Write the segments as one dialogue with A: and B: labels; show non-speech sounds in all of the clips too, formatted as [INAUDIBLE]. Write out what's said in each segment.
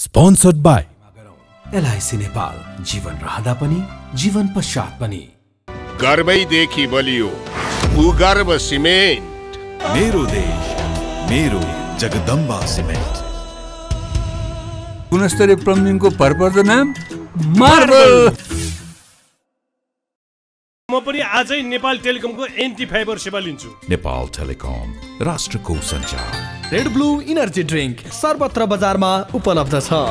A: sponsored by LIC Nepal जीवन रहँदा पनि जीवन पश्चात पनि
B: गर्वैदेखि बलियो गर्व सिमेन्ट मेरो देश मेरो जगदम्बा सिमेन्ट
C: गुणस्तरीय प्लम्बिङको भरपर्दो नाम मार्बल
B: म पनि आजै नेपाल टेलिकमको एन्टी फाइबर सेवा लिन्छु नेपाल टेलिकम राष्ट्रको सञ्चार रेड ब्लू इनर्जी ड्रिङ्क सर्वत्र बजारमा उपलब्ध छ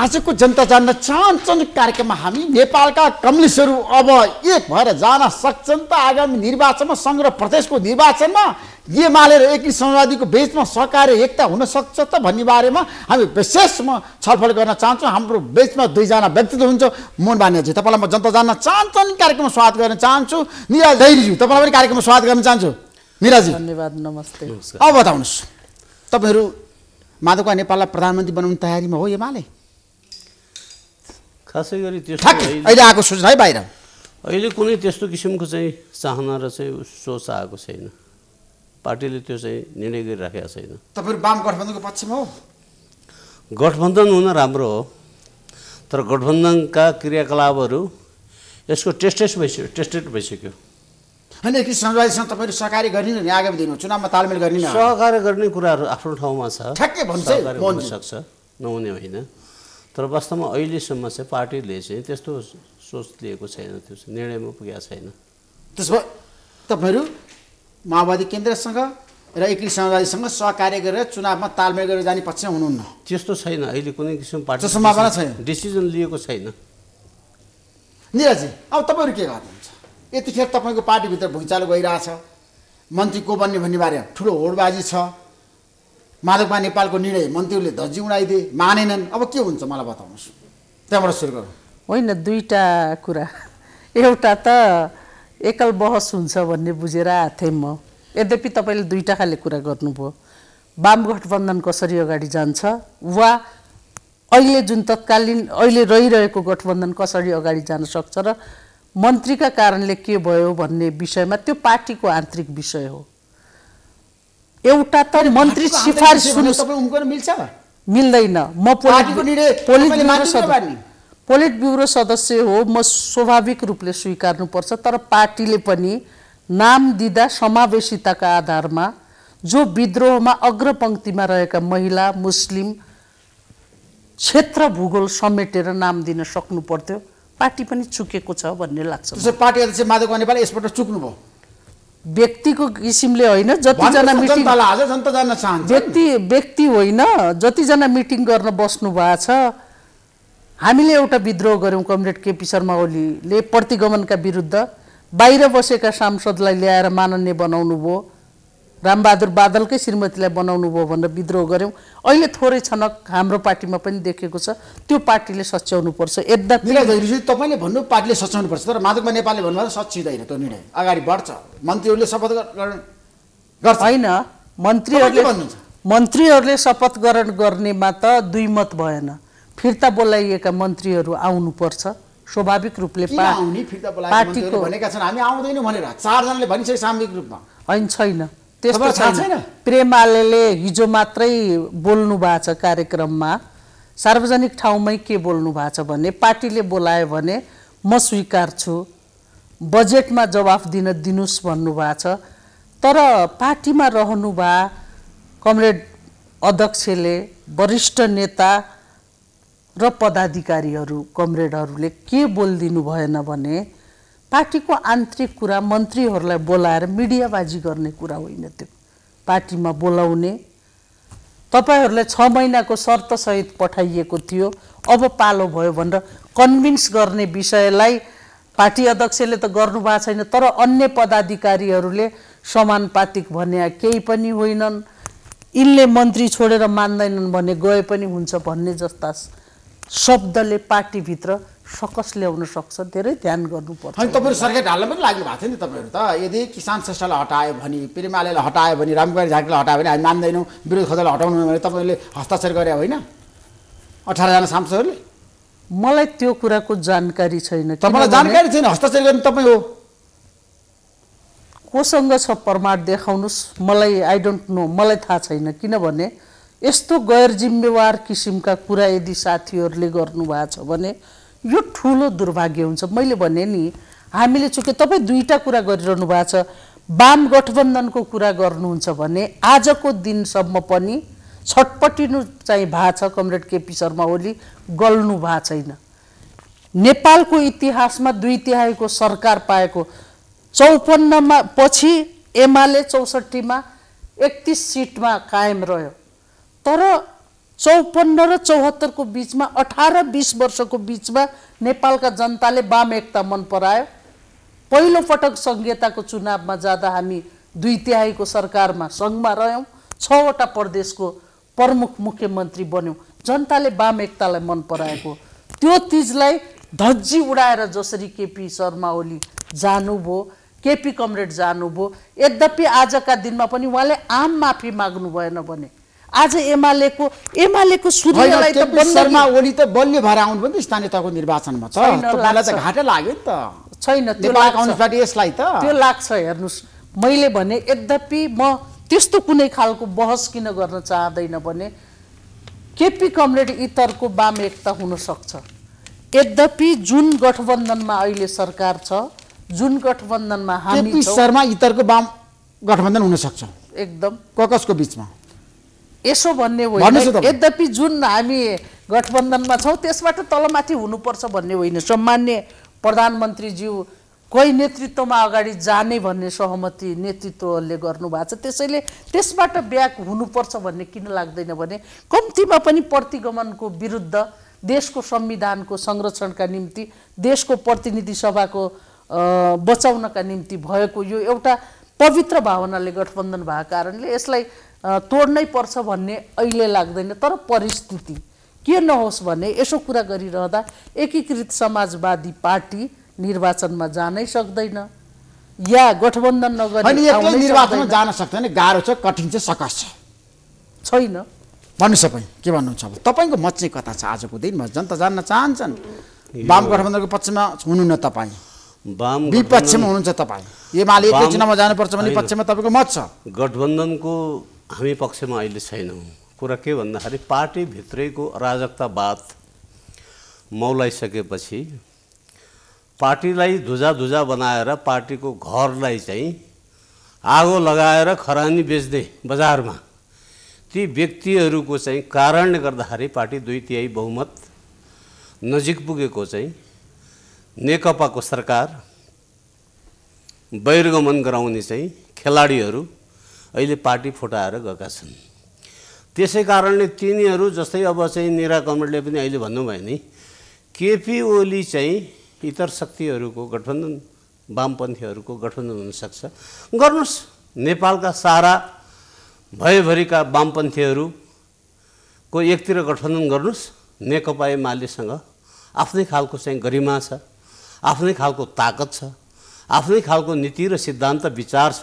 A: आजको जनता जान्न चाहन्छन् कार्यक्रममा हामी नेपालका कम्युनिस्टहरू अब एक भएर जान सक्छन् त आगामी निर्वाचनमा सङ्ग्रह प्रदेशको निर्वाचनमा ये र एकी समाजवादीको बेचमा सहकार्य एकता हुन सक्छ त भन्ने बारेमा हामी विशेषमा छलफल गर्न चाहन्छु हाम्रो बेचमा दुईजना व्यक्तित्व हुन्छ मोहन बानियाजी तपाईँलाई म जनता जान्न चाहन्छन् कार्यक्रममा स्वागत गर्न चाहन्छु निराज दैरीज्यू तपाईँलाई पनि कार्यक्रममा स्वागत गर्न चाहन्छु निराजी
C: धन्यवाद नमस्ते अब बताउनुहोस्
A: तपाईँहरू माधवका नेपाललाई प्रधानमन्त्री बनाउने तयारीमा हो एमाले
B: खासै गरी त्यस्तो अहिले आएको सोच है बाहिर अहिले कुनै त्यस्तो किसिमको चाहिँ चाहना र चाहिँ सोच आएको छैन पार्टीले त्यो चाहिँ निर्णय गरिराखेको छैन
A: तपाईँहरू वाम गठबन्धनको पक्षमा हो
B: गठबन्धन हुन राम्रो हो तर गठबन्धनका क्रियाकलापहरू यसको टेस्टेस भइसक्यो टेस्टेड भइसक्यो
A: होइन कि समाजवादीसँग तपाईँहरू सहकारी गरिन नि आगामी दिनु
B: चुनावमा तालमेल गरिन सहकार्य गर्ने कुराहरू आफ्नो ठाउँमा छ ठ्याक्कै भन्छ सक्छ नहुने होइन तर वास्तवमा अहिलेसम्म चाहिँ पार्टीले चाहिँ त्यस्तो सोच लिएको छैन त्यो निर्णयमा पुगेको छैन
A: त्यसो भए तपाईँहरू माओवादी केन्द्रसँग र एकी समाजवादीसँग सहकार्य गरेर चुनावमा तालमेल गरेर जाने पक्षमा हुनुहुन्न त्यस्तो छैन
B: अहिले कुनै किसिम पार्टी सम्भावना छैन डिसिजन लिएको छैन
A: निराजी अब तपाईँहरू के गर्नुहुन्छ यतिखेर तपाईँको पार्टीभित्र भुइँचालो गइरहेछ मन्त्री को बन्ने भन्ने बारेमा ठुलो होडबाजी छ माधवपा नेपालको निर्णय मन्त्रीहरूले धजी उडाइदिए
C: मानेनन् अब के हुन्छ मलाई बताउनुहोस् त्यहाँबाट सुरु गरौँ होइन दुईवटा कुरा एउटा त एकल बहस हुन्छ भन्ने बुझेर आएको थिएँ म यद्यपि तपाईँले दुईवटा खाले कुरा गर्नुभयो वाम गठबन्धन कसरी अगाडि जान्छ वा अहिले जुन तत्कालीन अहिले रहिरहेको गठबन्धन कसरी अगाडि जान सक्छ र मन्त्रीका कारणले के भयो भन्ने विषयमा त्यो पार्टीको आन्तरिक विषय हो एउटा त मन्त्री सिफारिस मिल्दैन म पोलिट ब्युरो सदस्य हो म स्वाभाविक रूपले स्वीकार्नुपर्छ तर पार्टीले पनि नाम दिँदा समावेशिताका आधारमा जो विद्रोहमा अग्रपङ्क्तिमा रहेका महिला मुस्लिम क्षेत्र भूगोल समेटेर नाम दिन सक्नु पर्थ्यो पार्टी पनि चुकेको छ भन्ने लाग्छ पार्टी अध्यक्ष माधव नेपाल यसबाट चुक्नुभयो व्यक्तिको किसिमले होइन जतिजना मिटिङ व्यक्ति व्यक्ति होइन जतिजना मिटिङ गर्न बस्नु भएको छ हामीले एउटा विद्रोह गऱ्यौँ कमरेड केपी शर्मा ओलीले प्रतिगमनका विरुद्ध बाहिर बसेका सांसदलाई ल्याएर माननीय बनाउनु भयो रामबहादुर बादलकै श्रीमतीलाई बनाउनु भयो भनेर विद्रोह गऱ्यौँ अहिले थोरै छनक हाम्रो पार्टीमा पनि देखेको छ त्यो पार्टीले सच्याउनु पर्छ यद्यपि तपाईँले भन्नु पार्टीले सच्याउनु पर्छ
A: तर माधवमा नेपालले भन्नुभयो सचिँदैन त्यो निर्णय अगाडि बढ्छ मन्त्रीहरूले शपथ गर्छ
C: होइन मन्त्रीहरूले मन्त्रीहरूले शपथ ग्रहण गर्नेमा त दुई मत भएन फिर्ता बोलाइएका मन्त्रीहरू आउनुपर्छ स्वाभाविक रूपले पार्टीको भनेका छन्
A: हामी आउँदैनौँ भनेर चारजनाले भनिसके सामूहिक रूपमा
C: होइन छैन त्यस्तो छैन प्रेमाले हिजो मात्रै बोल्नु भएको छ कार्यक्रममा सार्वजनिक ठाउँमै के बोल्नु भएको छ भने पार्टीले बोलायो भने म स्वीकार छु बजेटमा जवाफ दिन दिनुहोस् भन्नुभएको छ तर पार्टीमा रहनु भए कमरेड अध्यक्षले वरिष्ठ नेता र पदाधिकारीहरू कमरेडहरूले के बोलिदिनु भएन भने पार्टीको आन्तरिक कुरा मन्त्रीहरूलाई बोलाएर मिडियाबाजी गर्ने कुरा होइन त्यो पार्टीमा बोलाउने तपाईँहरूलाई छ महिनाको शर्तसहित पठाइएको थियो अब पालो भयो भनेर कन्भिन्स गर्ने विषयलाई पार्टी अध्यक्षले त गर्नुभएको छैन तर अन्य पदाधिकारीहरूले समानुपातिक भन्ने केही पनि होइनन् यिनले मन्त्री छोडेर मान्दैनन् भने गए पनि हुन्छ भन्ने जस्ता शब्दले पार्टीभित्र सकस ल्याउन सक्छ धेरै ध्यान गर्नुपर्छ अनि तपाईँहरू
A: सर्किट हाल्न पनि लाग्नु भएको थियो नि तपाईँहरू त यदि किसान श्रेष्ठलाई हटायो भने पिरिमाले हटायो भने रामकुमारी झाँक्रीलाई हटायो भने हामी मान्दैनौँ विरोध खोजालाई हटाउनु भने तपाईँहरूले हस्ताक्षर गरे होइन
C: अठारजना सांसदहरूले मलाई त्यो कुराको जानकारी छैन तपाईँलाई जानकारी छैन हस्ताक्षर गर्ने तपाईँ हो कोसँग छ प्रमाण देखाउनुहोस् मलाई आई डोन्ट नो मलाई थाहा छैन किनभने यस्तो गैर जिम्मेवार किसिमका कुरा यदि साथीहरूले गर्नुभएको छ भने यो ठुलो दुर्भाग्य हुन्छ मैले भने नि हामीले चुके तपाईँ दुईवटा कुरा गरिरहनु भएको छ वाम गठबन्धनको कुरा गर्नुहुन्छ भने आजको दिनसम्म पनि छटपटिनु चाहिँ भएको छ कमरेड केपी शर्मा ओली गल्नु भएको छैन नेपालको इतिहासमा दुई तिहाईको सरकार पाएको चौपन्नमा पछि एमाले चौसठीमा एकतिस सिटमा कायम रह्यो तर चौपन्न र चौहत्तरको बिचमा अठार बिस वर्षको बिचमा नेपालका जनताले वाम एकता मन परायो पहिलोपटक सङ्घीयताको चुनावमा जाँदा हामी दुई तिहाईको सरकारमा सङ्घमा रह्यौँ छवटा प्रदेशको प्रमुख मुख्यमन्त्री बन्यौँ जनताले वाम एकतालाई मन पराएको त्यो चिजलाई धज्जी उडाएर जसरी केपी शर्मा ओली जानुभयो केपी कमरेड जानुभयो यद्यपि आजका दिनमा पनि उहाँले आम माफी माग्नु भएन भने आज एमालेको एमालेको सूर्यलाई त शर्मा
A: ओली त बलियो भएर आउनु पनि स्थानीय तहको निर्वाचनमा छ तपाईँलाई त घाटा लाग्यो नि त
C: छैन त्यो लाग्छ
A: यसलाई त त्यो
C: लाग्छ हेर्नुहोस् मैले भने यद्यपि म त्यस्तो कुनै खालको बहस किन गर्न चाहँदैन भने केपी कमरेड इतरको वाम एकता हुनसक्छ यद्यपि जुन गठबन्धनमा अहिले सरकार छ जुन गठबन्धनमा हामी शर्मा
A: इतरको वाम गठबन्धन हुनसक्छ एकदम ककसको बिचमा
C: यसो भन्ने होइन यद्यपि जुन हामी गठबन्धनमा छौँ त्यसबाट तलमाथि हुनुपर्छ भन्ने होइन सम्मान्य प्रधानमन्त्रीज्यू कोही नेतृत्वमा अगाडि जाने भन्ने सहमति नेतृत्वले गर्नुभएको छ त्यसैले त्यसबाट ब्याक हुनुपर्छ भन्ने किन लाग्दैन भने कम्तीमा पनि प्रतिगमनको विरुद्ध देशको संविधानको संरक्षणका निम्ति देशको प्रतिनिधि सभाको बचाउनका निम्ति भएको यो एउटा पवित्र भावनाले गठबन्धन भएको कारणले यसलाई तोड्नै पर्छ भन्ने अहिले लाग्दैन तर परिस्थिति के नहोस् भने यसो कुरा गरिरहँदा एकीकृत समाजवादी पार्टी निर्वाचनमा जानै सक्दैन या गठबन्धन नगरी निर्वाचनमा जान
A: सक्दैन गाह्रो छ कठिन छ सकस छ छैन भन्नुहोस् तपाईँ के भन्नुहुन्छ अब तपाईँको मत चाहिँ कता छ आजको दिनमा जनता जान्न चाहन्छन् वाम गठबन्धनको पक्षमा हुनुहुन्न तपाईँ
B: वाम विपक्षमा
A: हुनुहुन्छ तपाईँ एमाले चुनावमा जानुपर्छ भने पक्षमा तपाईँको मत छ
B: गठबन्धनको हामी पक्षमा अहिले छैनौँ कुरा के भन्दाखेरि पार्टीभित्रैको अराजकतावाद मौलाइसकेपछि पार्टीलाई धुजाधुजा बनाएर पार्टीको घरलाई चाहिँ आगो लगाएर खरानी बेच्ने बजारमा ती व्यक्तिहरूको चाहिँ कारणले गर्दाखेरि पार्टी दुई तिहाई बहुमत नजिक पुगेको चाहिँ नेकपाको सरकार बहिर्गमन गराउने चाहिँ खेलाडीहरू अहिले पार्टी फोटाएर गएका छन् त्यसै कारणले तिनीहरू जस्तै अब चाहिँ निरा कमरले पनि अहिले भन्नुभयो नि केपी ओली चाहिँ इतर शक्तिहरूको गठबन्धन वामपन्थीहरूको गठबन्धन हुनसक्छ गर्नुहोस् नेपालका सारा भयभरिका वामपन्थीहरूको एकतिर गठबन्धन गर्नुहोस् नेकपा एमालेसँग आफ्नै खालको चाहिँ गरिमा छ आफ्नै खालको ताकत छ आफ्नै खालको नीति र सिद्धान्त विचार छ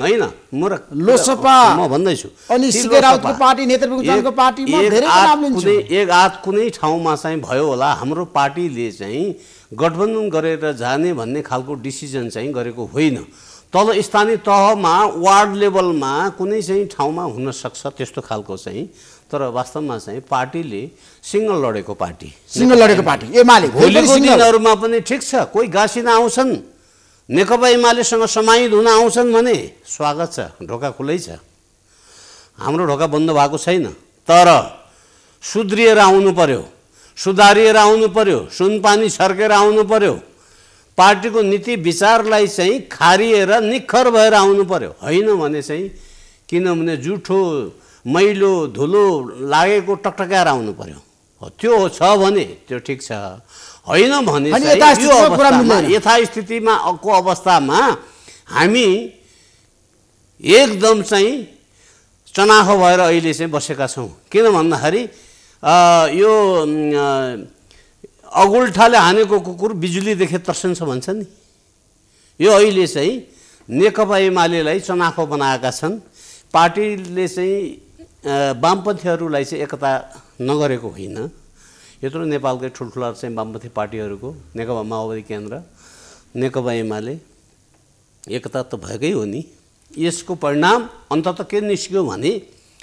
B: होइन म र लोसपा म भन्दैछु अनि पार्टी नेतृत्वको पार्टीमा धेरै कुनै एक आत कुनै ठाउँमा चाहिँ भयो होला हाम्रो पार्टीले चाहिँ गठबन्धन गरेर जाने भन्ने खालको डिसिजन चाहिँ गरेको होइन तल स्थानीय तहमा वार्ड लेभलमा कुनै चाहिँ ठाउँमा हुनसक्छ त्यस्तो खालको चाहिँ तर वास्तवमा चाहिँ पार्टीले सिङ्गल लडेको पार्टी सिङ्गल लडेको पार्टी भोलिको दिनहरूमा पनि ठिक छ कोही गाँसिन आउँछन् नेकपा एमालेसँग समाहित हुन आउँछन् भने स्वागत छ ढोका खुलै छ हाम्रो ढोका बन्द भएको छैन तर सुध्रिएर आउनु पर्यो सुधारिएर आउनु पर्यो सुनपानी छर्केर आउनु पर्यो पार्टीको नीति विचारलाई चाहिँ खारिएर निखर भएर आउनु पर्यो होइन भने चाहिँ किनभने जुठो मैलो धुलो लागेको टकटकाएर आउनु पर्यो हो त्यो छ भने त्यो ठिक छ होइन भने यथास्थितिमा अवस्थामा हामी एकदम चाहिँ चनाखो भएर अहिले चाहिँ बसेका छौँ किन भन्दाखेरि यो अगुल्ठाले हानेको कुकुर बिजुलीदेखि तर्सिन्छ भन्छ नि यो अहिले चाहिँ नेकपा एमालेलाई चनाखो बनाएका छन् पार्टीले चाहिँ वामपन्थीहरूलाई चाहिँ एकता नगरेको होइन यत्रो नेपालकै ठुल्ठुला चाहिँ वामपन्थी पार्टीहरूको नेकपा माओवादी केन्द्र नेकपा एमाले एकता त भएकै हो नि यसको परिणाम अन्तत के निस्क्यो भने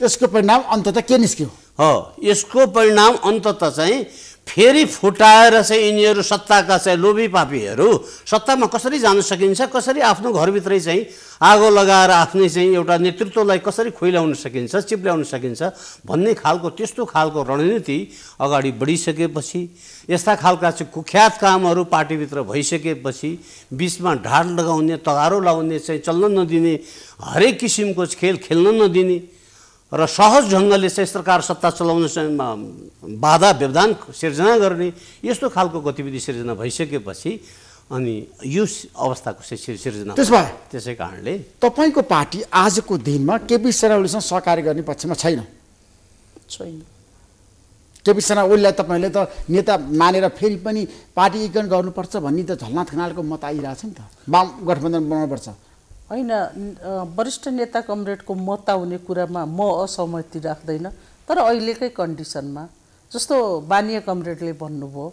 B: यसको परिणाम अन्तत के निस्क्यो हो यसको परिणाम अन्तत चाहिँ फेरि फुटाएर चाहिँ यिनीहरू सत्ताका चाहिँ लोभी पापीहरू सत्तामा कसरी जान सकिन्छ कसरी आफ्नो घरभित्रै चाहिँ आगो लगाएर आफ्नै चाहिँ एउटा नेतृत्वलाई कसरी खुइलाउन सकिन्छ चिप्ल्याउन सकिन्छ भन्ने खालको त्यस्तो खालको रणनीति अगाडि बढिसकेपछि यस्ता खालका चाहिँ कुख्यात कामहरू पार्टीभित्र भइसकेपछि बिचमा ढाड लगाउने तगारो लगाउने चाहिँ चल्न नदिने हरेक किसिमको खेल खेल्न नदिने र सहज ढङ्गले चाहिँ सरकार सत्ता चलाउनसम्म बाधा व्यवधान सिर्जना गर्ने यस्तो खालको गतिविधि सिर्जना भइसकेपछि अनि यो अवस्थाको चाहिँ सिर्जना भए त्यसै कारणले तपाईँको पार्टी
A: आजको दिनमा केपी शर्मा ओलीसँग सहकार्य गर्ने पक्षमा छैन छैन केपी शर्मा ओलीलाई तपाईँले त नेता मानेर फेरि पनि पार्टी एक गर्नुपर्छ भन्ने
C: त झलनाथ खनालको मत आइरहेको छ नि त वाम गठबन्धन बनाउनुपर्छ होइन वरिष्ठ नेता कमरेडको मत आउने कुरामा म असहमति राख्दैन तर अहिलेकै कन्डिसनमा जस्तो बानिया कमरेडले भन्नुभयो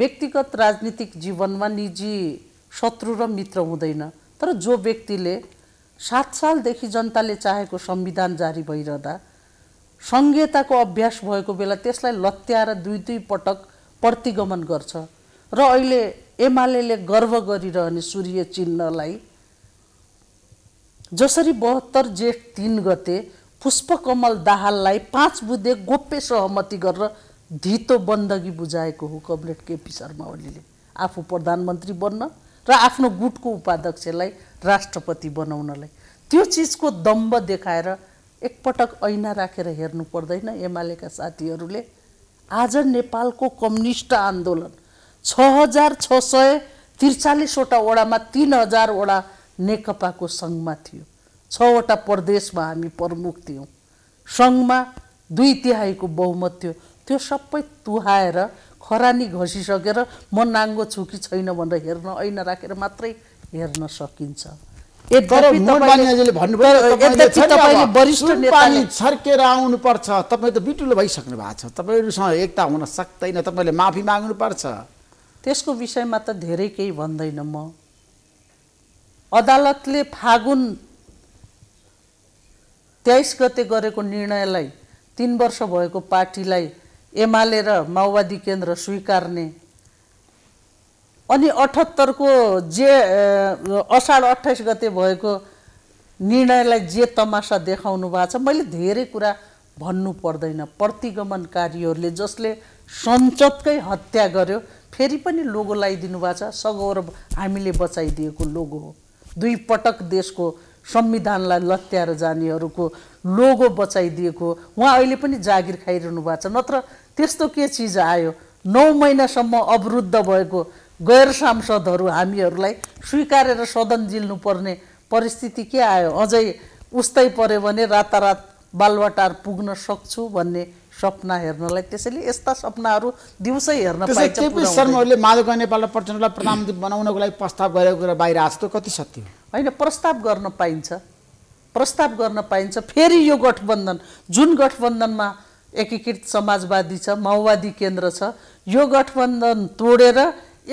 C: व्यक्तिगत राजनीतिक जीवनमा निजी शत्रु र मित्र हुँदैन तर जो व्यक्तिले सात सालदेखि जनताले चाहेको संविधान जारी भइरहँदा सङ्घीयताको अभ्यास भएको बेला त्यसलाई लत्याएर दुई दुई पटक प्रतिगमन गर्छ र अहिले एमाले गर्व गरिरहने सूर्य चिन्हलाई जसरी बहत्तर जेठ तिन गते पुष्पकमल दाहाललाई पाँच बुधे गोप्य सहमति गरेर धितो बन्दगी बुझाएको हो कमरेड केपी शर्मा ओलीले आफू प्रधानमन्त्री बन्न र आफ्नो गुटको उपाध्यक्षलाई राष्ट्रपति बनाउनलाई त्यो चिजको दम्ब देखाएर एकपटक ऐना राखेर हेर्नु पर्दैन एमालेका साथीहरूले आज नेपालको कम्युनिस्ट आन्दोलन छ हजार छ सय त्रिचालिसवटा वडामा तिन हजारवटा नेकपाको सङ्घमा थियो छवटा प्रदेशमा हामी प्रमुख थियौँ सङ्घमा दुई तिहाईको बहुमत थियो त्यो सबै तुहाएर खरानी घसिसकेर म नाङ्गो छु कि छैन भनेर हेर्न ऐना राखेर मात्रै हेर्न सकिन्छ
A: छर्केर आउनुपर्छ तपाईँ त बिटुलो भइसक्नु भएको छ तपाईँहरूसँग एकता हुन सक्दैन तपाईँले माफी माग्नुपर्छ
C: त्यसको विषयमा त धेरै केही भन्दैन म अदालतले फागुन तेइस गते गरेको निर्णयलाई तिन वर्ष भएको पार्टीलाई एमाले र माओवादी केन्द्र स्वीकार्ने अनि अठहत्तरको जे असाढ अट्ठाइस गते भएको निर्णयलाई जे तमासा देखाउनु भएको छ मैले धेरै कुरा भन्नु पर्दैन प्रतिगमनकारीहरूले जसले सञ्चतकै हत्या गर्यो फेरि पनि लोगो लगाइदिनु भएको छ सगौरव हामीले बचाइदिएको लोगो हो दुई पटक देशको संविधानलाई लत्याएर जानेहरूको लोगो बचाइदिएको उहाँ अहिले पनि जागिर खाइरहनु भएको छ नत्र त्यस्तो के चिज आयो नौ महिनासम्म अवरुद्ध भएको गैर सांसदहरू हामीहरूलाई स्वीकारेर सदन झिल्नुपर्ने परिस्थिति के आयो अझै उस्तै पऱ्यो भने रातारात बालवाटार पुग्न सक्छु भन्ने सपना हेर्नलाई त्यसैले यस्ता सपनाहरू दिउँसै हेर्न पाइन्छ केपी शर्माहरूले माधव नेपाललाई प्रचण्डलाई प्रधानमन्त्री बनाउनको लागि प्रस्ताव गरेको कुरा बाहिर आएको त कति सत्य होइन प्रस्ताव गर्न पाइन्छ प्रस्ताव गर्न पाइन्छ फेरि यो गठबन्धन जुन गठबन्धनमा एकीकृत समाजवादी छ माओवादी केन्द्र छ यो गठबन्धन तोडेर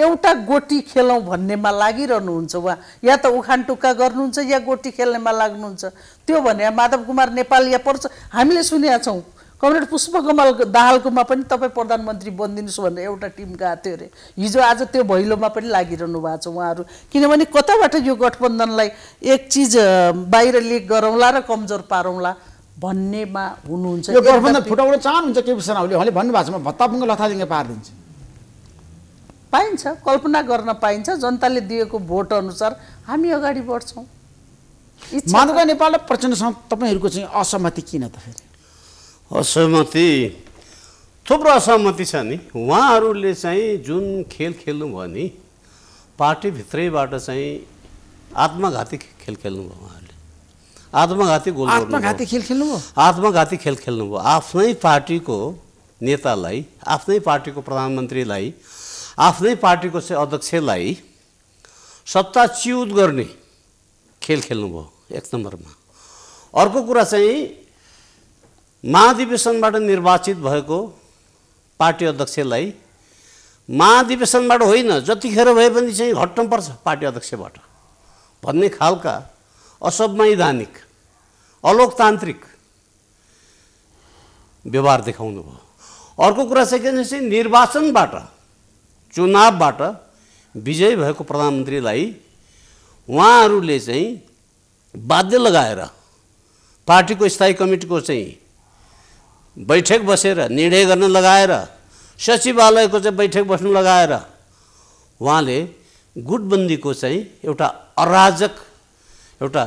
C: एउटा गोटी खेलौँ भन्नेमा लागिरहनुहुन्छ उहाँ या त उखान टुक्का गर्नुहुन्छ या गोटी खेल्नेमा लाग्नुहुन्छ त्यो भने माधव कुमार नेपाल या पर्छ हामीले सुनेका छौँ कमरेड पुष्पकमल दाहालकोमा पनि तपाईँ प्रधानमन्त्री बनिदिनुहोस् भनेर एउटा टिम गएको थियो अरे हिजो आज त्यो भैलोमा पनि लागिरहनु भएको छ उहाँहरू किनभने कताबाट यो गठबन्धनलाई एक चिज बाहिर लिक गरौँला र कमजोर पारौँला भन्नेमा हुनुहुन्छ यो गठबन्धन फुटाउन चाहनुहुन्छ केपी शर्माले उहाँले भन्नुभएको छ म भत्तापुङ्ग लथालिङ्ग पारिदिन्छु पाइन्छ कल्पना गर्न पाइन्छ जनताले दिएको भोट अनुसार हामी अगाडि बढ्छौँ माधुका नेपाल र प्रचण्डसँग तपाईँहरूको चाहिँ
A: असहमति किन त
B: फेरि असहमति थुप्रो असहमति छ नि उहाँहरूले चाहिँ जुन खेल खेल्नु खेल्नुभयो नि पार्टीभित्रैबाट चाहिँ आत्मघाती खेल खेल्नु भयो उहाँहरूले आत्मघाती गोल आत्मघाती खेल खेल्नु खेल्नुभयो आत्मघाती खेल खेल्नु खेल्नुभयो आफ्नै पार्टीको नेतालाई आफ्नै पार्टीको प्रधानमन्त्रीलाई आफ्नै पार्टीको चाहिँ अध्यक्षलाई च्युत गर्ने खेल खेल्नुभयो एक नम्बरमा अर्को कुरा चाहिँ महाधिवेशनबाट निर्वाचित भएको पार्टी अध्यक्षलाई महाधिवेशनबाट होइन जतिखेर भए पनि चाहिँ पर्छ पार्टी अध्यक्षबाट भन्ने खालका असंवैधानिक अलोकतान्त्रिक व्यवहार देखाउनु भयो अर्को कुरा चाहिँ के भनेपछि निर्वाचनबाट चुनावबाट विजयी भएको प्रधानमन्त्रीलाई उहाँहरूले चाहिँ बाध्य लगाएर पार्टीको स्थायी कमिटीको चाहिँ बैठक बसेर निर्णय गर्न लगाएर सचिवालयको चाहिँ बैठक बस्नु लगाएर उहाँले गुटबन्दीको चाहिँ एउटा अराजक एउटा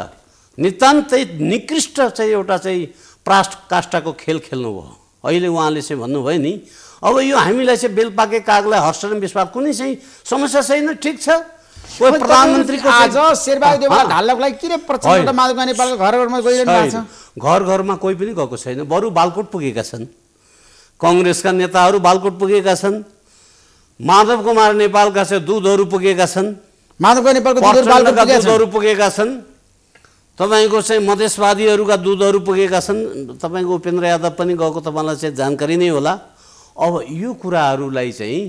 B: नितान्तै निकृष्ट चाहिँ एउटा चाहिँ प्राष्ट काष्ठाको खेल खेल्नुभयो अहिले उहाँले चाहिँ भन्नुभयो नि अब यो हामीलाई चाहिँ बेलपाके कागलाई हर्षण विश्वास कुनै चाहिँ समस्या छैन ठिक छ प्रधानमन्त्रीको आज शेरबहादुर ढाल्नको लागि किन प्रचण्ड माधव नेपालको घर घरमा गइरहनु छ घर कोही पनि गएको छैन बरु बालकोट पुगेका छन् कङ्ग्रेसका नेताहरू बालकोट पुगेका छन् माधव कुमार नेपालका चाहिँ दुधहरू पुगेका छन् माधव नेपालको दुधहरू पुगेका छन् तपाईँको चाहिँ मधेसवादीहरूका दुधहरू पुगेका छन् तपाईँको उपेन्द्र यादव पनि गएको तपाईँलाई चाहिँ जानकारी नै होला अब यो कुराहरूलाई चाहिँ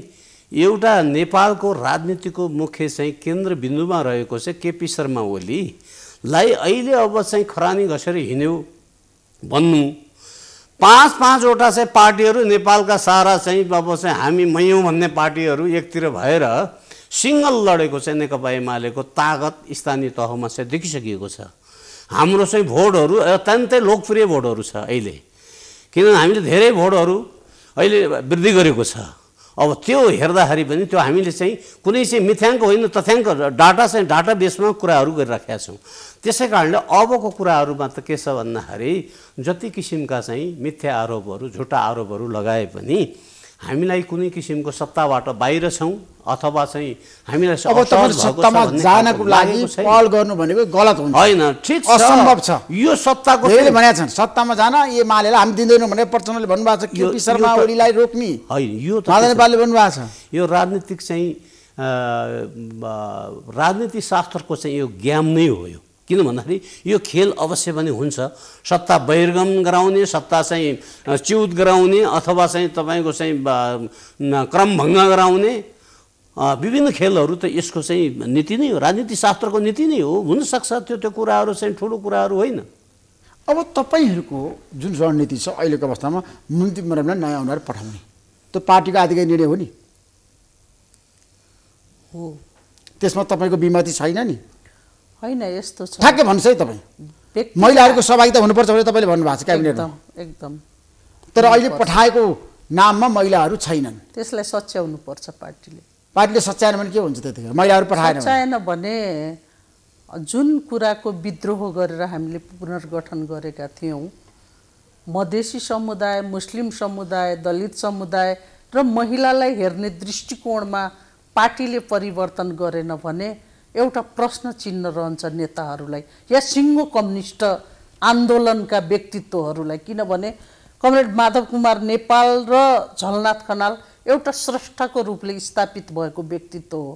B: एउटा नेपालको राजनीतिको मुख्य चाहिँ केन्द्रबिन्दुमा रहेको चाहिँ केपी शर्मा ओलीलाई अहिले अब चाहिँ खरानी घसेर हिँड्यो भन्नु पाँच पाँचवटा चाहिँ पार्टीहरू नेपालका सारा चाहिँ अब चाहिँ हामी मयौँ भन्ने पार्टीहरू एकतिर भएर सिङ्गल लडेको चाहिँ नेकपा एमालेको तागत स्थानीय तहमा चाहिँ देखिसकेको छ हाम्रो चाहिँ भोटहरू अत्यन्तै लोकप्रिय भोटहरू छ अहिले किनभने हामीले धेरै भोटहरू अहिले वृद्धि गरेको छ अब त्यो हेर्दाखेरि पनि त्यो हामीले चाहिँ कुनै चाहिँ मिथ्याङ्क होइन तथ्याङ्क डाटा चाहिँ डाटा बेसमा कुराहरू गरिराखेका छौँ त्यसै कारणले अबको कुराहरूमा त के छ भन्दाखेरि जति किसिमका चाहिँ मिथ्या आरोपहरू झुटा आरोपहरू लगाए पनि हामीलाई कुनै किसिमको सत्ताबाट बाहिर छौँ अथवा चाहिँ हामीलाई सत्तामा जानको लागि पहल
A: गर्नु भनेको गलत हुन्छ होइन ठिक असम्भव छ
B: यो सत्ताको भनेका छन्
A: सत्तामा जान ए माले हामी दिँदैनौँ भनेर प्रचण्डले भन्नुभएको छ केपी शर्मा ओलीलाई
B: रोक्ने होइन यो नेपालले भन्नुभएको छ यो राजनीतिक चाहिँ राजनीति शास्त्रको चाहिँ यो ज्ञान नै हो यो किन भन्दाखेरि यो खेल अवश्य पनि हुन्छ सत्ता बहिर्गम गराउने सत्ता चाहिँ च्युत गराउने अथवा चाहिँ तपाईँको चाहिँ क्रमभङ्ग गराउने विभिन्न खेलहरू त यसको चाहिँ नीति नै हो राजनीतिशास्त्रको नीति नै हो हुनसक्छ त्यो त्यो कुराहरू चाहिँ ठुलो कुराहरू होइन अब तपाईँहरूको जुन रणनीति छ अहिलेको अवस्थामा मुन्ति मरमलाई
A: नयाँ उनीहरू पठाउने त्यो पार्टीको आधिकारिक निर्णय हो नि हो त्यसमा तपाईँको बिमति छैन नि
C: होइन यस्तो छ ठ्याक्कै भन्नुहोस् है तपाईँ महिलाहरूको सहभागिता हुनुपर्छ
A: भनेर तपाईँले भन्नुभएको छ क्याबिनेटमा
C: एकदम तर अहिले
A: पठाएको नाममा महिलाहरू छैनन्
C: त्यसलाई सच्याउनु पर्छ पार्टीले
A: पार्टीले सच्याएन भने के हुन्छ त्यतिखेर महिलाहरू पठाएन सच्याएन
C: भने जुन कुराको विद्रोह गरेर हामीले पुनर्गठन गरेका थियौँ मधेसी समुदाय मुस्लिम समुदाय दलित समुदाय र महिलालाई हेर्ने दृष्टिकोणमा पार्टीले परिवर्तन गरेन भने एउटा प्रश्न चिन्ह रहन्छ नेताहरूलाई या सिङ्गो कम्युनिस्ट आन्दोलनका व्यक्तित्वहरूलाई किनभने कमरेड माधव कुमार नेपाल र झलनाथ खनाल एउटा स्रष्टाको रूपले स्थापित भएको व्यक्तित्व हो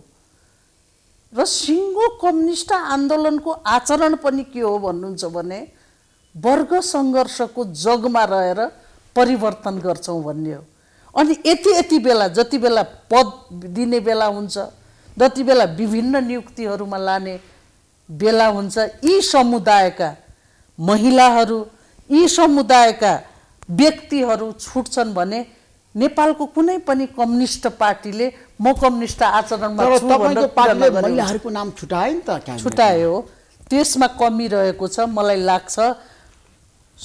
C: र सिङ्गो कम्युनिस्ट आन्दोलनको आचरण पनि के हो भन्नुहुन्छ भने वर्ग सङ्घर्षको जगमा रहेर परिवर्तन गर्छौँ भन्ने हो अनि यति यति बेला जति बेला पद दिने बेला हुन्छ जति बेला विभिन्न नियुक्तिहरूमा लाने बेला हुन्छ यी समुदायका महिलाहरू यी समुदायका व्यक्तिहरू छुट्छन् भने नेपालको कुनै पनि कम्युनिस्ट पार्टीले म कम्युनिस्ट आचरणमा महिलाहरूको नाम नि त छुटायो त्यसमा कमी रहेको छ मलाई लाग्छ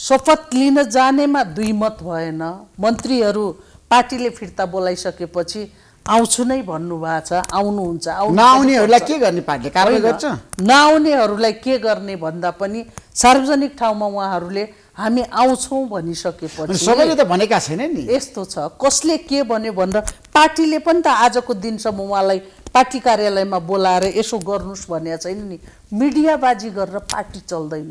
C: शपथ लिन जानेमा दुई मत भएन मन्त्रीहरू पार्टीले फिर्ता बोलाइसकेपछि आउँछु नै भन्नुभएको छ आउनुहुन्छ नआउनेहरूलाई के गर्ने पार्टीले कारवाही गर्छ नआउनेहरूलाई के गर्ने भन्दा पनि सार्वजनिक ठाउँमा उहाँहरूले हामी आउँछौँ भनिसकेपछि सबैले त भनेका छैन नि यस्तो छ कसले के भन्यो भनेर पार्टीले पनि त आजको दिनसम्म उहाँलाई पार्टी कार्यालयमा बोलाएर यसो गर्नुहोस् भनेको छैन नि मिडियाबाजी गरेर पार्टी चल्दैन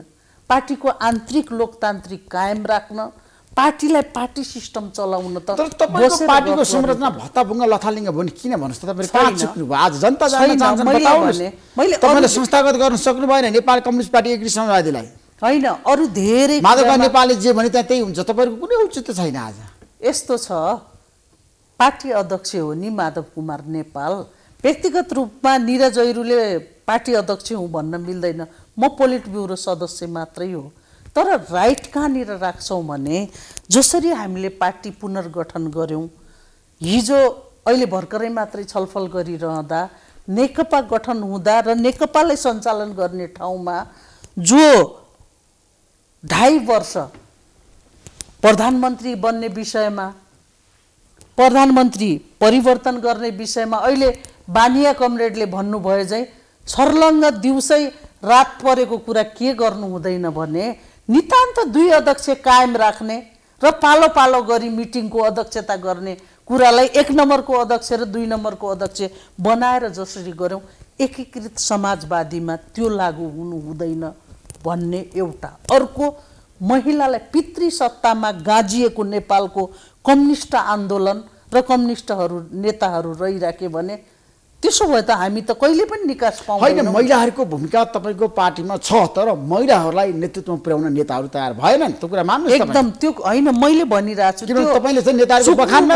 C: पार्टीको आन्तरिक लोकतान्त्रिक कायम राख्न पार्टीलाई पार्टी सिस्टम चलाउन त तर तपाईँको पार्टीको संरचना
A: भत्ताभुङ्गा लथालिङ्ग भयो भने किन भन्नुहोस् त तपाईँले आज जनता तपाईँले संस्थागत गर्न सक्नु भएन नेपाल कम्युनिस्ट पार्टी एक समाजवादीलाई
C: होइन अरू धेरै माधव नेपालले जे भने त्यहाँ त्यही हुन्छ तपाईँहरूको कुनै औचित्य छैन आज यस्तो छ पार्टी अध्यक्ष हो नि माधव कुमार नेपाल व्यक्तिगत रूपमा निरज पार्टी अध्यक्ष हुँ भन्न मिल्दैन म पोलिट ब्युरो सदस्य मात्रै हो तर राइट कहाँनिर राख्छौँ भने जसरी हामीले पार्टी पुनर्गठन गऱ्यौँ हिजो अहिले भर्खरै मात्रै छलफल गरिरहँदा नेकपा गठन हुँदा र नेकपालाई सञ्चालन गर्ने ठाउँमा जो ढाई वर्ष प्रधानमन्त्री बन्ने विषयमा प्रधानमन्त्री परिवर्तन गर्ने विषयमा अहिले बानिया कमरेडले भन्नुभयो चाहिँ छर्लङ्ग दिउँसै रात परेको कुरा के गर्नु हुँदैन भने नितान्त दुई अध्यक्ष कायम राख्ने र पालो पालो गरी मिटिङको अध्यक्षता गर्ने कुरालाई एक नम्बरको अध्यक्ष र दुई नम्बरको अध्यक्ष बनाएर जसरी गऱ्यौँ एकीकृत समाजवादीमा त्यो लागु हुनु हुँदैन भन्ने एउटा अर्को महिलालाई पितृ सत्तामा गाजिएको नेपालको कम्युनिस्ट आन्दोलन र कम्युनिस्टहरू नेताहरू रहिराखे भने त्यसो भए त हामी त कहिले पनि निकास पाउँ होइन महिलाहरूको
A: भूमिका तपाईँको पार्टीमा छ तर महिलाहरूलाई नेतृत्वमा पुर्याउन नेताहरू तयार भएनन् त्यो कुरा मान्नु एकदम
C: त्यो होइन मैले भनिरहेको छु तपाईँले चाहिँ नेताहरूको बखानमा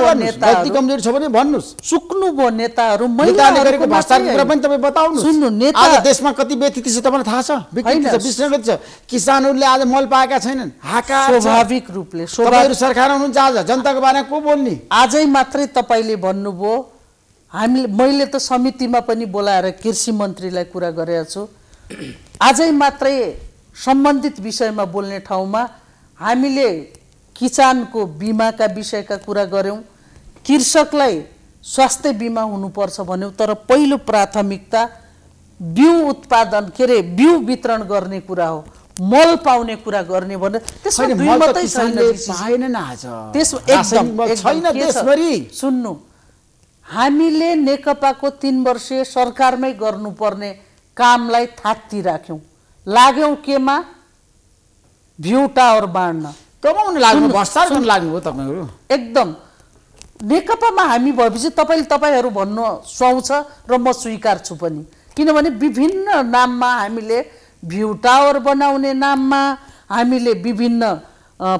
C: कमजोरी छ भने भन्नुहोस् सुक्नुभयो नेताहरू महिलाले गरेको भ्रष्टाचारको
A: कुरा पनि तपाईँ बताउनु सुन्नु नेता देशमा कति व्यक्ति छ तपाईँलाई थाहा छ छ किसानहरूले आज मल पाएका छैनन् हाका स्वाभाविक
C: रूपले सरकार
A: हुनुहुन्छ आज जनताको बारेमा को
C: बोल्ने आजै मात्रै तपाईँले भन्नुभयो हामीले मैले त समितिमा पनि बोलाएर कृषि मन्त्रीलाई कुरा गरेका छु आजै मात्रै सम्बन्धित विषयमा बोल्ने ठाउँमा हामीले किसानको बिमाका विषयका कुरा गऱ्यौँ कृषकलाई स्वास्थ्य बिमा हुनुपर्छ भन्यौँ तर पहिलो प्राथमिकता बिउ उत्पादन के अरे बिउ वितरण गर्ने कुरा हो मल पाउने कुरा गर्ने भने त्यसमा दुई मात्रै छैन एकदम सुन्नु हामीले नेकपाको तिन वर्षीय सरकारमै गर्नुपर्ने कामलाई थात्ती राख्यौँ लाग्यौँ केमा भ्युटा टावर बाँड्न लाग्नु हो तपाईँहरू एकदम नेकपामा हामी भएपछि तपाईँले तपाईँहरू भन्नु सुहाउँछ र म स्वीकार्छु पनि किनभने विभिन्न नाममा हामीले भ्यू टावर बनाउने नाममा हामीले विभिन्न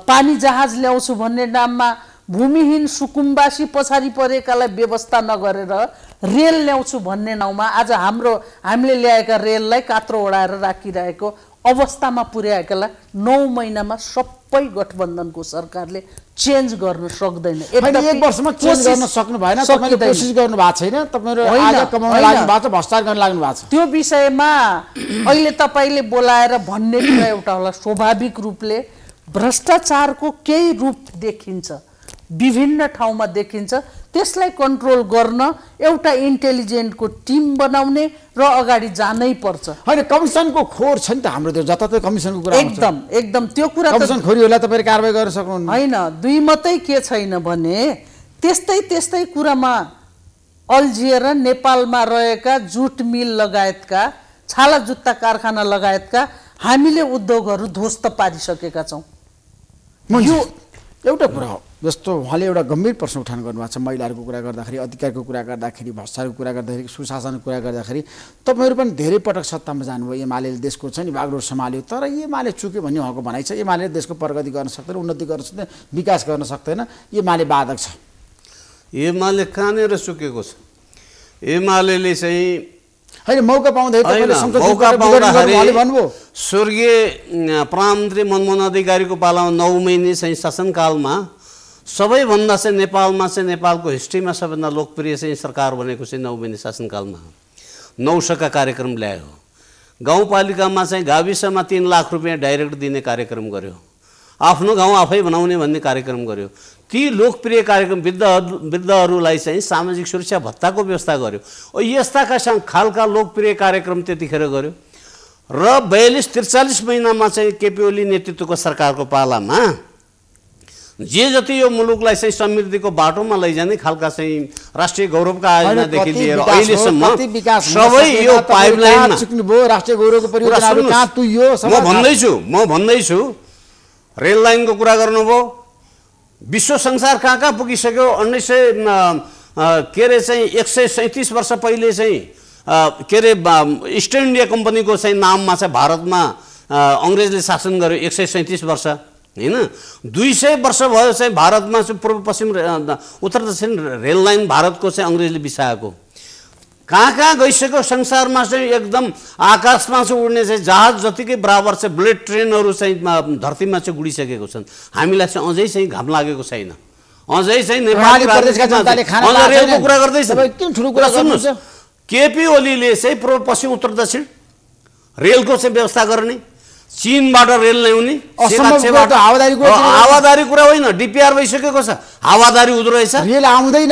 C: पानी जहाज ल्याउँछु भन्ने नाममा भूमिहीन सुकुम्बासी पछाडि परेकालाई व्यवस्था नगरेर रेल ल्याउँछु भन्ने नाउँमा आज हाम्रो हामीले ल्याएका रेललाई कात्रो ओढाएर राखिरहेको अवस्थामा पुर्याएकालाई नौ महिनामा सबै गठबन्धनको सरकारले चेन्ज गर्न सक्दैन एक वर्षमा चेन्ज गर्न सक्नु भएन कोसिस
A: गर्नु भएको छैन तपाईँहरू
C: भ्रष्टाचार गर्न लाग्नु भएको छ त्यो विषयमा अहिले तपाईँले बोलाएर भन्ने कुरा एउटा होला स्वाभाविक रूपले भ्रष्टाचारको केही रूप देखिन्छ विभिन्न ठाउँमा देखिन्छ त्यसलाई कन्ट्रोल गर्न एउटा इन्टेलिजेन्टको टिम बनाउने र अगाडि जानै पर्छ होइन कमिसनको
A: खोर छ नि त हाम्रो त्यो जताततै कमिसनको कुरा एकदम
C: एकदम त्यो कुरा कमिसन खोरीहरूलाई तपाईँले कारवाही गर्न सक्नु होइन दुई मात्रै के छैन भने त्यस्तै त्यस्तै कुरामा अल्झिएर नेपालमा रहेका जुट मिल लगायतका छाला जुत्ता कारखाना लगायतका हामीले उद्योगहरू ध्वस्त पारिसकेका छौँ
A: यो एउटा कुरा हो जस्तो उहाँले एउटा गम्भीर प्रश्न उठान गर्नुभएको छ महिलाहरूको कुरा गर्दाखेरि अधिकारको कुरा गर्दाखेरि भ्रष्टाचारको कुरा गर्दाखेरि सुशासनको कुरा गर्दाखेरि तपाईँहरू पनि धेरै पटक सत्तामा जानुभयो एमाले देशको छ नि बागडोर सम्हाल्यो तर एमाले चुक्यो भन्ने उहाँको भनाइ छ एमाले देशको प्रगति गर्न सक्दैन उन्नति गर्न सक्दैन विकास गर्न सक्दैन एमाले बाधक
B: छ एमाले कहाँनिर चुकेको छ एमाले चाहिँ होइन मौका पाउँदाखेरि स्वर्गीय प्रधानमन्त्री मनमोहन अधिकारीको पालामा नौ महिने चाहिँ शासनकालमा सबैभन्दा चाहिँ नेपालमा चाहिँ नेपालको हिस्ट्रीमा सबैभन्दा लोकप्रिय चाहिँ सरकार भनेको चाहिँ नौ महिने शासनकालमा नौसका कार्यक्रम ल्यायो गाउँपालिकामा चाहिँ गाविसमा तिन लाख रुपियाँ डाइरेक्ट दिने कार्यक्रम गर्यो आफ्नो गाउँ आफै बनाउने भन्ने कार्यक्रम गर्यो ती लोकप्रिय कार्यक्रम वृद्धहरू वृद्धहरूलाई चाहिँ सामाजिक सुरक्षा भत्ताको व्यवस्था गर्यो यस्ताका खालका लोकप्रिय कार्यक्रम त्यतिखेर गर्यो र बयालिस त्रिचालिस महिनामा चाहिँ केपिओली नेतृत्वको सरकारको पालामा जे जति यो मुलुकलाई चाहिँ समृद्धिको बाटोमा लैजाने खालका चाहिँ राष्ट्रिय गौरवका आयोजनादेखि लिएर अहिलेसम्म सबै यो म भन्दैछु म भन्दैछु रेल लाइनको कुरा गर्नुभयो विश्व संसार कहाँ कहाँ पुगिसक्यो उन्नाइस सय के अरे चाहिँ एक सय सैँतिस वर्ष पहिले चाहिँ के अरे इस्ट इन्डिया कम्पनीको चाहिँ नाममा चाहिँ भारतमा अङ्ग्रेजले शासन गर्यो एक सय सैँतिस वर्ष होइन दुई सय वर्ष भयो चाहिँ भारतमा चाहिँ पूर्व पश्चिम उत्तर दक्षिण रेल लाइन भारतको चाहिँ अङ्ग्रेजले बिसाएको कहाँ कहाँ गइसक्यो संसारमा चाहिँ एकदम आकाशमा चाहिँ उड्ने चाहिँ जहाज जतिकै बराबर चाहिँ बुलेट ट्रेनहरू चाहिँ धरतीमा चाहिँ गुडिसकेको छन् हामीलाई चाहिँ अझै चाहिँ घाम लागेको छैन अझै चाहिँ नेपाली कुरा गर्दैछ केपी ओलीले चाहिँ पूर्व पश्चिम उत्तर दक्षिण रेलको चाहिँ व्यवस्था गर्ने चिनबाट रेल ल्याउने हावादारी कुरा होइन डिपिआर भइसकेको छ हावादारी हुँदो रहेछ रेल आउँदैन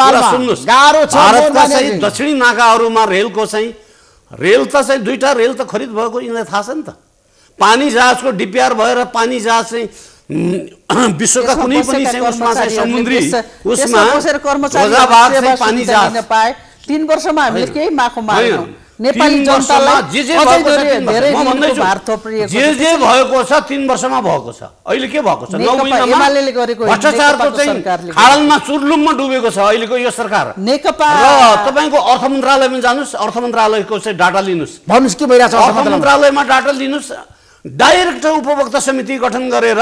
B: भारतमा चाहिँ दक्षिणी नाकाहरूमा रेलको चाहिँ रेल त चाहिँ दुईवटा रेल त खरिद भएको यिनलाई थाहा छ नि त पानी जहाजको डिपिआर भएर पानी जहाज चाहिँ [CLEARS THROAT] विश्वका कुनै पनि चाहिँ समुद्री उसमा पानी जहाज
C: पाए तिन वर्षमा हामीले केही माखो मारेनौँ नेपाली जे जे
B: भएको छ तिन वर्षमा भएको छ अहिले के भएको छ भ्रष्टाचारको चाहिँ खाडलमा चुर्लुममा डुबेको छ अहिलेको यो सरकार नेकपा तपाईँको अर्थ मन्त्रालयमा जानुहोस् अर्थ मन्त्रालयको चाहिँ डाटा लिनुहोस् भन्नुहोस् के भइरहेको छ अर्थ मन्त्रालयमा डाटा लिनुहोस् डाइरेक्ट उपभोक्ता समिति गठन गरेर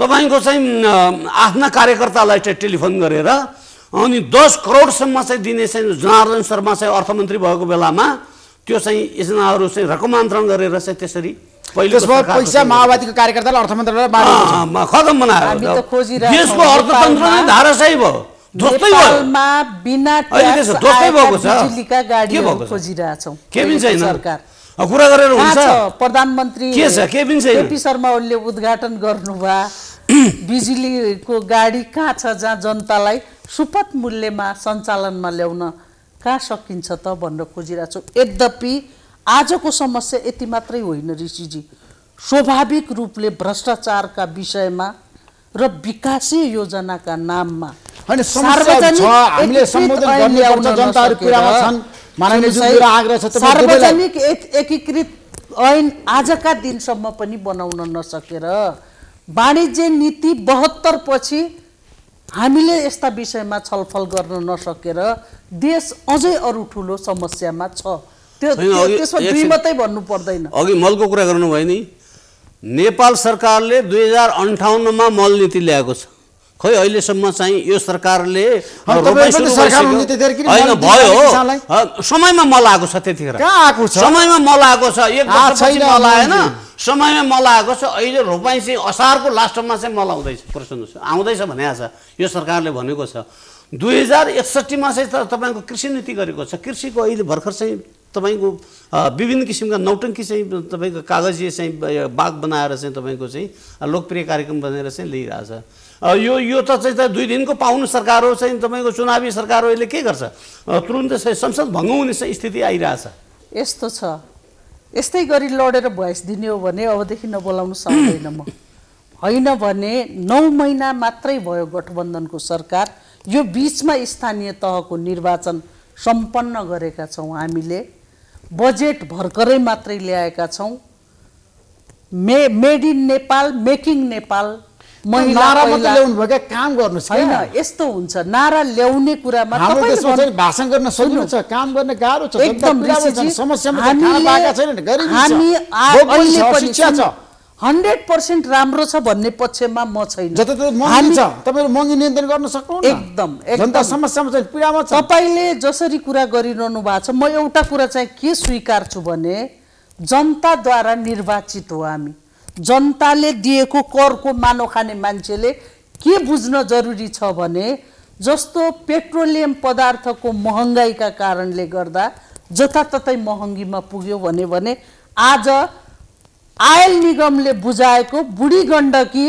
B: तपाईँको चाहिँ आफ्ना कार्यकर्तालाई चाहिँ टेलिफोन गरेर अनि दस करोडसम्म चाहिँ दिने चाहिँ जनार्दन शर्मा चाहिँ अर्थमन्त्री भएको बेलामा त्यो चाहिँ योजनाहरू चाहिँ रकमान्तरण गरेर चाहिँ त्यसरी पैसा माओवादीको कार्यकर्तालाई अर्थमन्त्रालय खतम बनाएर
C: देशको अर्थतन्त्र नै धाराशाही भयो कुरा गरेर हुन्छ प्रधानमन्त्री केपी शर्मा ओलीले उद्घाटन गर्नुभयो [CLEARS THROAT] बिजुलीको गाडी कहाँ छ जहाँ जनतालाई सुपथ मूल्यमा सञ्चालनमा ल्याउन कहाँ सकिन्छ त भनेर खोजिरहेको छु यद्यपि आजको समस्या यति मात्रै होइन ऋषिजी स्वाभाविक रूपले भ्रष्टाचारका विषयमा र विकासीय योजनाका नाममा सार्वजनिक एकीकृत ऐन आजका दिनसम्म पनि बनाउन नसकेर वाणिज्य नीति बहत्तर पछि हामीले यस्ता विषयमा छलफल गर्न नसकेर देश अझै अरू ठुलो समस्यामा छ त्यो दुई मात्रै भन्नु पर्दैन
B: अघि मलको कुरा गर्नुभयो नि नेपाल सरकारले दुई हजार अन्ठाउन्नमा मल नीति ल्याएको छ खै अहिलेसम्म चाहिँ यो सरकारले होइन भयो समयमा मल आएको छ त्यतिखेर समयमा मल आएको छ एक मल आएन समयमा मल आएको छ अहिले रोपाइँ चाहिँ असारको लास्टमा चाहिँ मल आउँदैछ प्रश्न आउँदैछ भनेको छ यो सरकारले भनेको छ दुई हजार एकसट्ठीमा चाहिँ तपाईँको कृषि नीति गरेको छ कृषिको अहिले भर्खर चाहिँ तपाईँको विभिन्न किसिमका नौटङ्की चाहिँ तपाईँको कागजीय चाहिँ बाघ बनाएर चाहिँ तपाईँको चाहिँ लोकप्रिय कार्यक्रम बनाएर चाहिँ लिइरहेछ यो यो त चाहिँ त दुई दिनको पाउनु सरकार हो चाहिँ तपाईँको चुनावी सरकार हो यसले के गर्छ तुरुन्त संसद भङ्ग हुने स्थिति आइरहेछ
C: यस्तो छ यस्तै गरी लडेर भोइस दिने हो भने अबदेखि नबोलाउनु सक्दैन म होइन भने नौ महिना मात्रै भयो गठबन्धनको सरकार यो बिचमा स्थानीय तहको निर्वाचन सम्पन्न गरेका छौँ हामीले बजेट भर्खरै मात्रै ल्याएका छौँ मे made in Nepal making Nepal यस्तो हुन्छ नारा ल्याउने कुरामा हन्ड्रेड पर्सेन्ट राम्रो छ भन्ने पक्षमा म छैन तपाईँले जसरी कुरा गरिरहनु भएको छ म एउटा कुरा चाहिँ के स्वीकार्छु भने जनताद्वारा निर्वाचित हो हामी जनताले दिएको करको मानो खाने मान्छेले के बुझ्न जरुरी छ भने जस्तो पेट्रोलियम पदार्थको महँगाईका कारणले गर्दा जताततै महँगीमा पुग्यो भन्यो भने आज आयल निगमले बुझाएको बुढी गण्डकी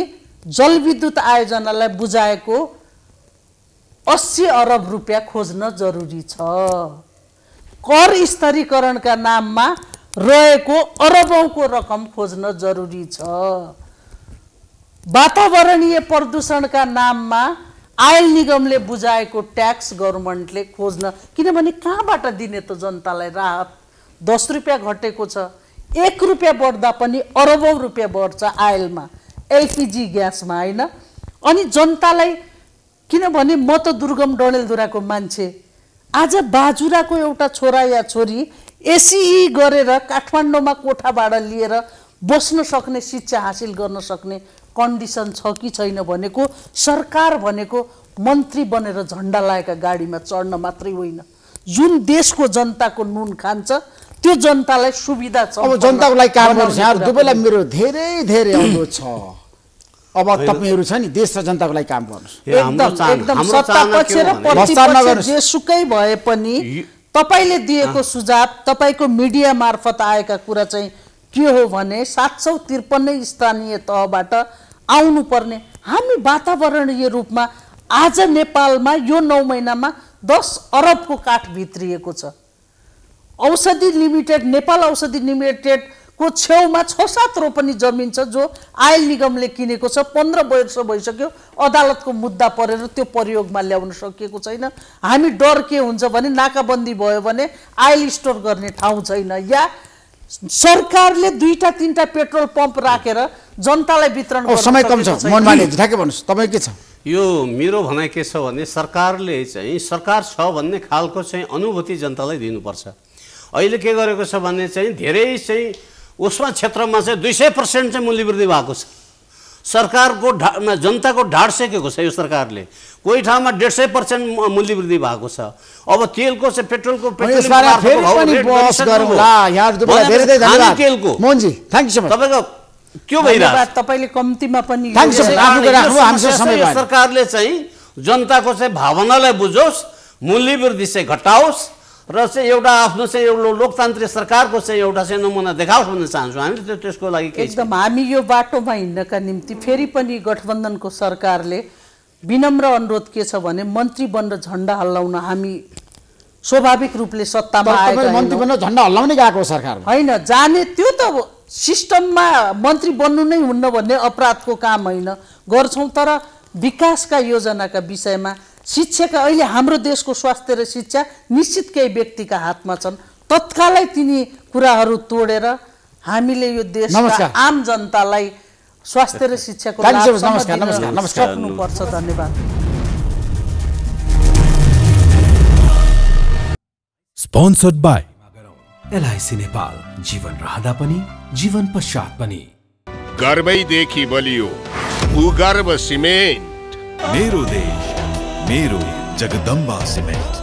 C: जलविद्युत आयोजनालाई बुझाएको अस्सी अरब रुपियाँ खोज्न जरुरी छ कर स्तरीकरणका नाममा रहेको अरबौँको रकम खोज्न जरुरी छ वातावरणीय प्रदूषणका नाममा आयल निगमले बुझाएको ट्याक्स गभर्मेन्टले खोज्न किनभने कहाँबाट दिने त जनतालाई राहत दस रुपियाँ घटेको छ एक रुपियाँ बढ्दा पनि अरबौँ रुपियाँ बढ्छ आयलमा एलपिजी ग्यासमा होइन अनि जनतालाई किनभने म त दुर्गम डडेलधुराको मान्छे आज बाजुराको एउटा छोरा या छोरी एसिई गरेर काठमाडौँमा कोठाबाट लिएर बस्न सक्ने शिक्षा हासिल गर्न सक्ने कन्डिसन छ कि छैन भनेको सरकार भनेको मन्त्री बनेर झन्डा लगाएका गाडीमा चढ्न मात्रै होइन जुन देशको जनताको नुन खान्छ त्यो जनतालाई सुविधा छ अब जनताको लागि काम गर्नुहोस् दुवैलाई मेरो धेरै धेरै अनुरोध
A: छ अब तपाईँहरू छ नि देश र जनताको लागि काम गर्नुहोस् एकदम
C: एकदम सत्ता पक्ष र जेसुकै भए पनि तपाईँले दिएको सुझाव तपाईँको मिडिया मार्फत आएका कुरा चाहिँ के हो भने सात सौ त्रिपन्नै स्थानीय तहबाट आउनुपर्ने हामी वातावरणीय रूपमा आज नेपालमा यो नौ महिनामा दस अरबको काठ भित्रिएको छ औषधि लिमिटेड नेपाल औषधि लिमिटेड को छेउमा छ सात रोपनी जमिन छ जो आयल निगमले किनेको छ पन्ध्र वर्ष भइसक्यो अदालतको मुद्दा परेर त्यो प्रयोगमा ल्याउन सकिएको छैन हामी डर के हुन्छ भने नाकाबन्दी भयो भने आयल स्टोर गर्ने ठाउँ छैन या सरकारले दुईवटा तिनवटा पेट्रोल पम्प राखेर जनतालाई वितरण समय कम छ भन्नुहोस्
B: तपाईँ के छ यो मेरो भनाइ के छ भने सरकारले चाहिँ सरकार छ भन्ने खालको चाहिँ अनुभूति जनतालाई दिनुपर्छ अहिले के गरेको छ भने चाहिँ धेरै चाहिँ उसमा क्षेत्रमा चाहिँ दुई सय पर्सेन्ट चाहिँ मूल्यवृद्धि भएको छ सरकारको ढा जनताको ढाड सेकेको छ यो सरकारले कोही ठाउँमा डेढ सय पर्सेन्ट मूल्यवृद्धि भएको छ अब तेलको चाहिँ पेट्रोलको
A: तपाईँको
B: त्यो भइरहेको
C: तपाईँले कम्तीमा पनि
B: सरकारले चाहिँ जनताको चाहिँ भावनालाई बुझोस् मूल्यवृद्धि चाहिँ घटाओस् र चाहिँ एउटा आफ्नो चाहिँ एउटा लोकतान्त्रिक सरकारको चाहिँ एउटा चाहिँ नमुना देखाओस् भन्न चाहन्छौँ हामीले त्यो त्यसको लागि एकदम
C: हामी यो बाटोमा हिँड्नका निम्ति फेरि पनि गठबन्धनको सरकारले विनम्र अनुरोध के छ भने मन्त्री बन्न झन्डा हल्लाउन हामी स्वाभाविक रूपले सत्तामा मन्त्री बन्न झन्डा हल्लाउनै गएको सरकार होइन जाने त्यो त सिस्टममा मन्त्री बन्नु नै हुन्न भन्ने अपराधको काम होइन गर्छौँ तर विकासका योजनाका विषयमा शिक्षाका अहिले हाम्रो देशको स्वास्थ्य र शिक्षा निश्चित केही व्यक्तिका हातमा छन् तत्कालै तिनी कुराहरू तोडेर हामीले यो देशका आम जनतालाई स्वास्थ्य र शिक्षाको सक्नुपर्छ धन्यवाद
A: स्पोन्सर्ड बाई एलआइसी नेपाल जीवन रहँदा पनि जीवन पश्चात पनि
B: गर्वैदेखि बलियो भूगर्भ सिमेन्ट मेरो देश मेरो जगदम्बा सिमेन्ट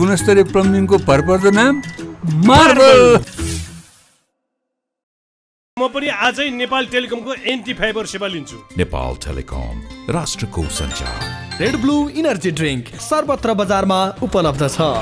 B: गुणस्तरीय
C: प्लम्बिङको भरपर्दो नाम मार्बल
B: म पनि आजै नेपाल टेलिकमको एन्टी फाइबर सेवा लिन्छु नेपाल टेलिकम राष्ट्रको सञ्चार रेड ब्लू इनर्जी ड्रिङ्क सर्वत्र बजारमा उपलब्ध छ